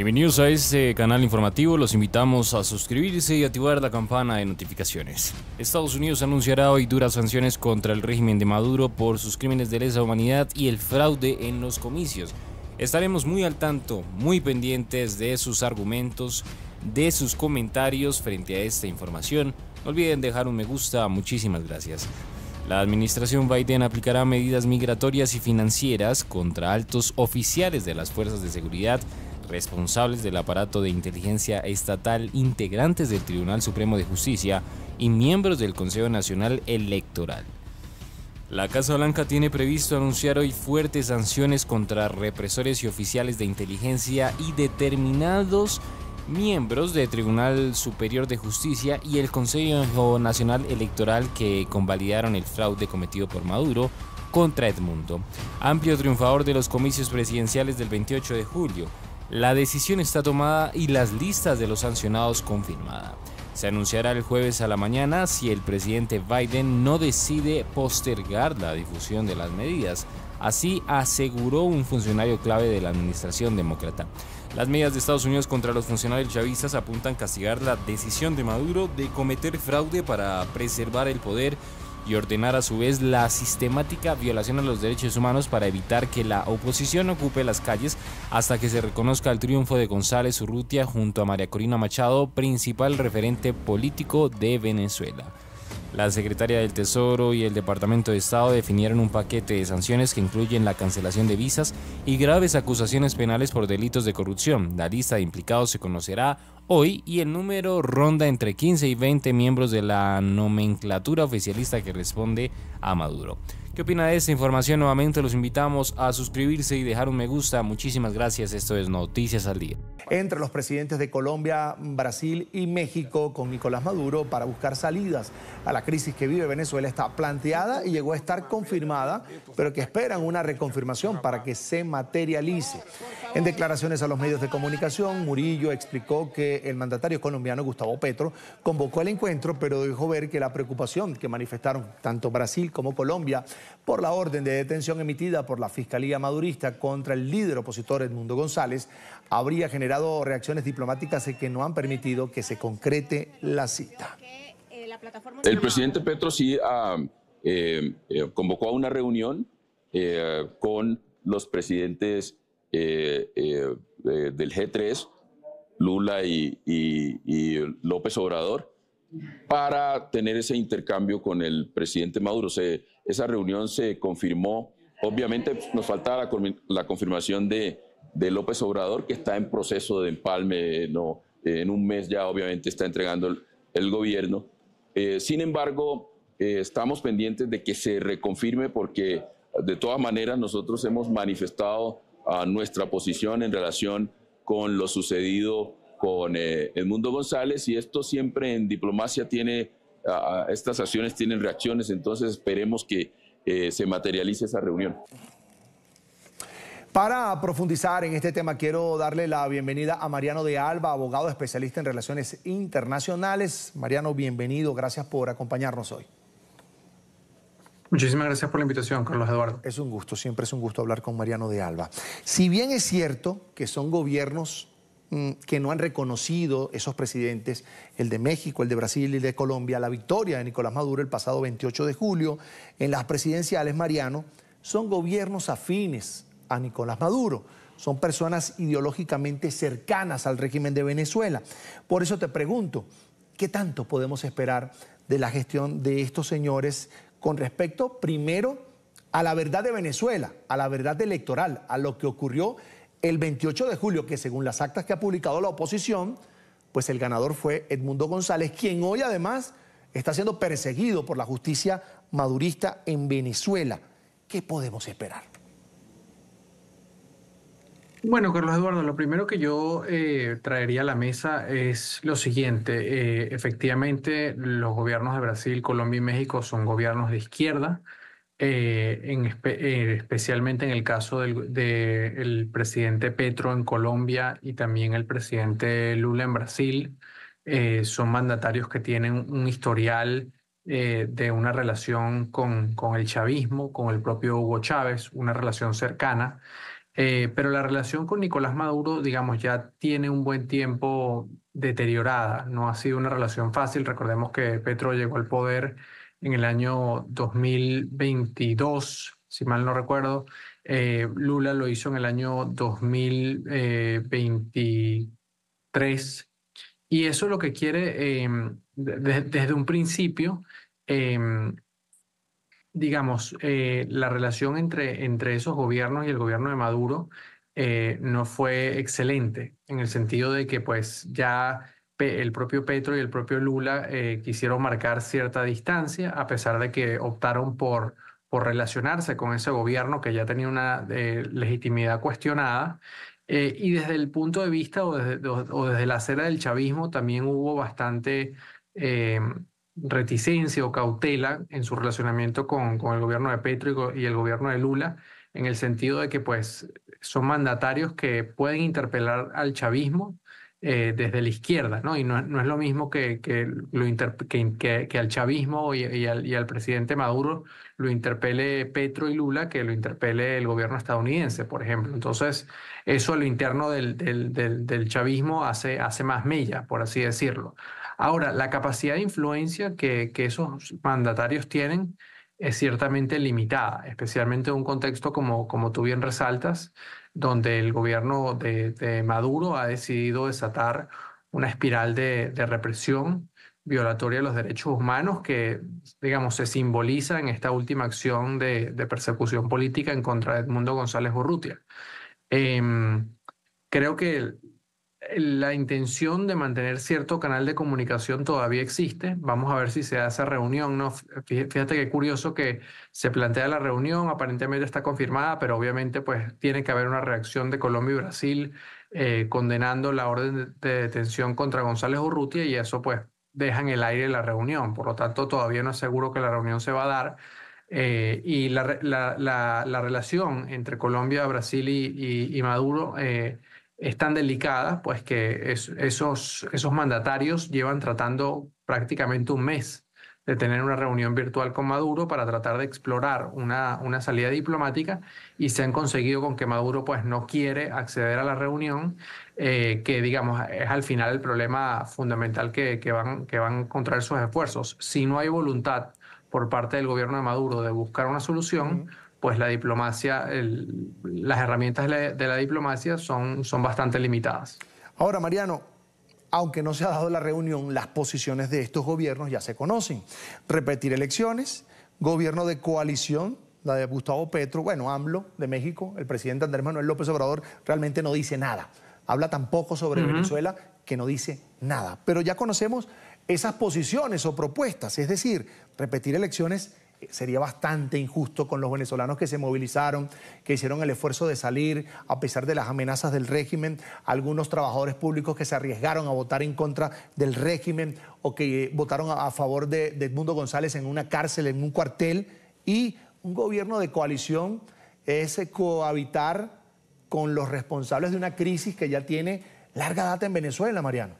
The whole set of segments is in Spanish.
Bienvenidos a este canal informativo, los invitamos a suscribirse y activar la campana de notificaciones. Estados Unidos anunciará hoy duras sanciones contra el régimen de Maduro por sus crímenes de lesa humanidad y el fraude en los comicios. Estaremos muy al tanto, muy pendientes de sus argumentos, de sus comentarios frente a esta información. No olviden dejar un me gusta, muchísimas gracias. La administración Biden aplicará medidas migratorias y financieras contra altos oficiales de las fuerzas de seguridad responsables del aparato de inteligencia estatal, integrantes del Tribunal Supremo de Justicia y miembros del Consejo Nacional Electoral. La Casa Blanca tiene previsto anunciar hoy fuertes sanciones contra represores y oficiales de inteligencia y determinados miembros del Tribunal Superior de Justicia y el Consejo Nacional Electoral que convalidaron el fraude cometido por Maduro contra Edmundo, amplio triunfador de los comicios presidenciales del 28 de julio. La decisión está tomada y las listas de los sancionados confirmadas. Se anunciará el jueves a la mañana si el presidente Biden no decide postergar la difusión de las medidas. Así aseguró un funcionario clave de la administración demócrata. Las medidas de Estados Unidos contra los funcionarios chavistas apuntan a castigar la decisión de Maduro de cometer fraude para preservar el poder y ordenar a su vez la sistemática violación a los derechos humanos para evitar que la oposición ocupe las calles hasta que se reconozca el triunfo de González Urrutia junto a María Corina Machado, principal referente político de Venezuela. La Secretaria del Tesoro y el Departamento de Estado definieron un paquete de sanciones que incluyen la cancelación de visas y graves acusaciones penales por delitos de corrupción. La lista de implicados se conocerá hoy y el número ronda entre 15 y 20 miembros de la nomenclatura oficialista que responde a Maduro. ¿Qué opina de esta información? Nuevamente los invitamos a suscribirse y dejar un me gusta. Muchísimas gracias. Esto es Noticias al Día entre los presidentes de Colombia, Brasil y México con Nicolás Maduro para buscar salidas a la crisis que vive Venezuela está planteada y llegó a estar confirmada, pero que esperan una reconfirmación para que se materialice. En declaraciones a los medios de comunicación, Murillo explicó que el mandatario colombiano Gustavo Petro convocó al encuentro, pero dejó ver que la preocupación que manifestaron tanto Brasil como Colombia por la orden de detención emitida por la Fiscalía Madurista contra el líder opositor Edmundo González habría generado reacciones diplomáticas que no han permitido que se concrete la cita. El presidente Petro sí ah, eh, eh, convocó a una reunión eh, con los presidentes del G3, Lula y, López Obrador, para tener ese intercambio con el presidente Maduro. esa reunión se confirmó, obviamente pues, nos faltaba la confirmación de de López Obrador, que está en proceso de empalme, no, eh, en un mes ya obviamente está entregando el, gobierno. Eh, sin embargo, eh, estamos pendientes de que se reconfirme porque de todas maneras nosotros hemos manifestado nuestra posición en relación con lo sucedido con el mundo González y esto siempre en diplomacia tiene, estas acciones tienen reacciones, entonces esperemos que se materialice esa reunión. Para profundizar en este tema, quiero darle la bienvenida a Mariano de Alba, abogado especialista en relaciones internacionales. Mariano, bienvenido, gracias por acompañarnos hoy. Muchísimas gracias por la invitación, Carlos Eduardo. Es un gusto, siempre es un gusto hablar con Mariano de Alba. Si bien es cierto que son gobiernos mm, que no han reconocido esos presidentes, el de México, el de Brasil y el de Colombia, la victoria de Nicolás Maduro el pasado 28 de julio en las presidenciales, Mariano, son gobiernos afines a Nicolás Maduro. Son personas ideológicamente cercanas al régimen de Venezuela. Por eso te pregunto, ¿qué tanto podemos esperar de la gestión de estos señores con respecto, primero, a la verdad de Venezuela, a la verdad electoral, a lo que ocurrió el 28 de julio, que según las actas que ha publicado la oposición, pues el ganador fue Edmundo González, quien hoy además está siendo perseguido por la justicia madurista en Venezuela. ¿Qué podemos esperar? Bueno, Carlos Eduardo, lo primero que yo eh, traería a la mesa es lo siguiente. Eh, efectivamente, los gobiernos de Brasil, Colombia y México son gobiernos de izquierda, eh, en especialmente en el caso del de presidente Petro en Colombia y también el presidente Lula en Brasil. son mandatarios que tienen un historial de una relación con, con el chavismo, con el propio Hugo Chávez, una relación cercana. Eh, pero la relación con Nicolás Maduro, digamos, ya tiene un buen tiempo deteriorada. No ha sido una relación fácil. Recordemos que Petro llegó al poder en el año 2022, si mal no recuerdo. Eh, Lula lo hizo en el año 2023. Y eso es lo que quiere, em, desde un principio, em, digamos, eh, la relación entre, entre esos gobiernos y el gobierno de Maduro eh, no fue excelente, en el sentido de que pues ya el propio Petro y el propio Lula eh, quisieron marcar cierta distancia, a pesar de que optaron por, por relacionarse con ese gobierno que ya tenía una legitimidad cuestionada. y desde el punto de vista o desde, la acera del chavismo también hubo bastante reticencia o cautela en su relacionamiento con, el gobierno de Petro y, el gobierno de Lula, en el sentido de que pues, son mandatarios que pueden interpelar al chavismo eh, desde la izquierda, ¿no? Y no, es lo mismo que, que, al chavismo y, al, presidente Maduro lo interpele Petro y Lula que lo interpele el gobierno estadounidense, por ejemplo. Entonces, eso a lo interno del, chavismo hace, hace más mella, por así decirlo. Ahora, la capacidad de influencia que, esos mandatarios tienen es ciertamente limitada, especialmente en un contexto como, como tú bien resaltas, donde el gobierno de, Maduro ha decidido desatar una espiral de, represión violatoria de los derechos humanos que, digamos, se simboliza en esta última acción de, persecución política en contra de Edmundo González Urrutia. Em, creo que la intención de mantener cierto canal de comunicación todavía existe. Vamos a ver si se da esa reunión. ¿no? Fíjate qué curioso que se plantea la reunión, aparentemente está confirmada, pero obviamente pues tiene que haber una reacción de Colombia y Brasil eh, condenando la orden de detención contra González Urrutia y eso pues deja en el aire la reunión. Por lo tanto, todavía no aseguro que la reunión se va a dar. Eh, y la, relación entre Colombia, Brasil y, Maduro eh, es tan delicada, pues que esos, esos mandatarios llevan tratando prácticamente un mes de tener una reunión virtual con Maduro para tratar de explorar una, una, salida diplomática y se han conseguido con que Maduro pues no quiere acceder a la reunión, eh, que digamos es al final el problema fundamental que, van, que van a encontrar sus esfuerzos. Si no hay voluntad por parte del gobierno de Maduro de buscar una solución, pues la diplomacia, las herramientas de la diplomacia son, son bastante limitadas. Ahora, Mariano, aunque no se ha dado la reunión, las posiciones de estos gobiernos ya se conocen. Repetir elecciones, gobierno de coalición, la de Gustavo Petro, bueno, AMLO de México, el presidente Andrés Manuel López Obrador realmente no dice nada. Habla tan poco sobre Venezuela que no dice nada. Pero ya conocemos esas posiciones o propuestas, es decir, repetir elecciones sería bastante injusto con los venezolanos que se movilizaron, que hicieron el esfuerzo de salir a pesar de las amenazas del régimen, algunos trabajadores públicos que se arriesgaron a votar en contra del régimen o que votaron a, favor de, Edmundo González en una cárcel, en un cuartel, y un gobierno de coalición es eh, cohabitar con los responsables de una crisis que ya tiene larga data en Venezuela, Mariano.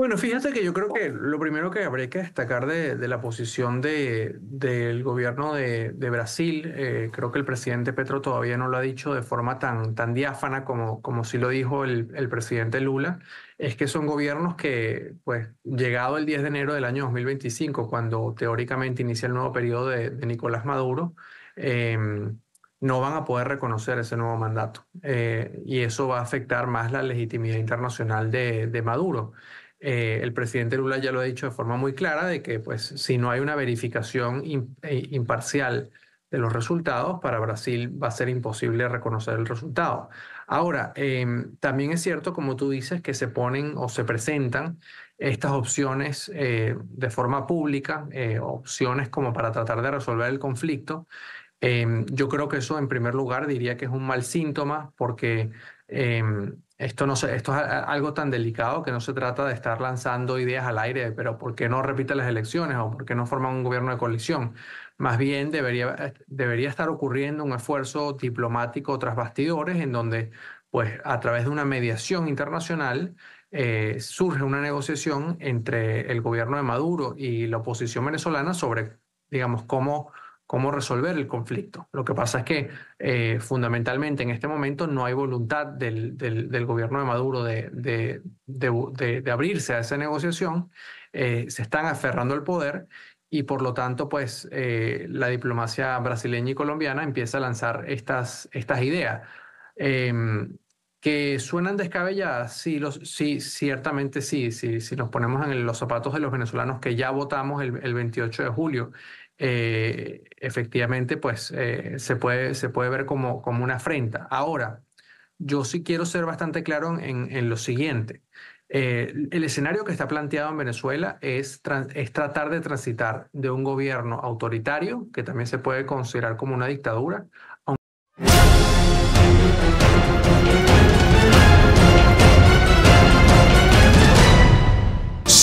Bueno, fíjate que yo creo que lo primero que habría que destacar de, la posición de, del gobierno de, Brasil, eh, creo que el presidente Petro todavía no lo ha dicho de forma tan, tan diáfana como, como sí lo dijo el, el presidente Lula, es que son gobiernos que, pues, llegado el 10 de enero del año 2025, cuando teóricamente inicia el nuevo periodo de, Nicolás Maduro, em, no van a poder reconocer ese nuevo mandato. Eh, y eso va a afectar más la legitimidad internacional de, de Maduro. Eh, el presidente Lula ya lo ha dicho de forma muy clara, de que pues, si no hay una verificación eh, imparcial de los resultados, para Brasil va a ser imposible reconocer el resultado. Ahora, em, también es cierto, como tú dices, que se ponen o se presentan estas opciones eh, de forma pública, opciones como para tratar de resolver el conflicto. Em, yo creo que eso, en primer lugar, diría que es un mal síntoma porque em, esto, no se, esto es algo tan delicado que no se trata de estar lanzando ideas al aire, pero ¿por qué no repite las elecciones o por qué no forman un gobierno de coalición? Más bien debería, debería estar ocurriendo un esfuerzo diplomático tras bastidores en donde, pues, a través de una mediación internacional, eh, surge una negociación entre el gobierno de Maduro y la oposición venezolana sobre, digamos, cómo cómo resolver el conflicto. Lo que pasa es que eh, fundamentalmente en este momento no hay voluntad del, gobierno de Maduro de, abrirse a esa negociación, eh, se están aferrando al poder y por lo tanto pues eh, la diplomacia brasileña y colombiana empieza a lanzar estas, ideas. Em, que suenan descabelladas, sí, sí ciertamente sí, si nos ponemos en los zapatos de los venezolanos que ya votamos el, el 28 de julio eh, efectivamente, pues eh, se, puede, ver como, una afrenta. Ahora, yo sí quiero ser bastante claro en, lo siguiente. Eh, el escenario que está planteado en Venezuela es, tratar de transitar de un gobierno autoritario, que también se puede considerar como una dictadura,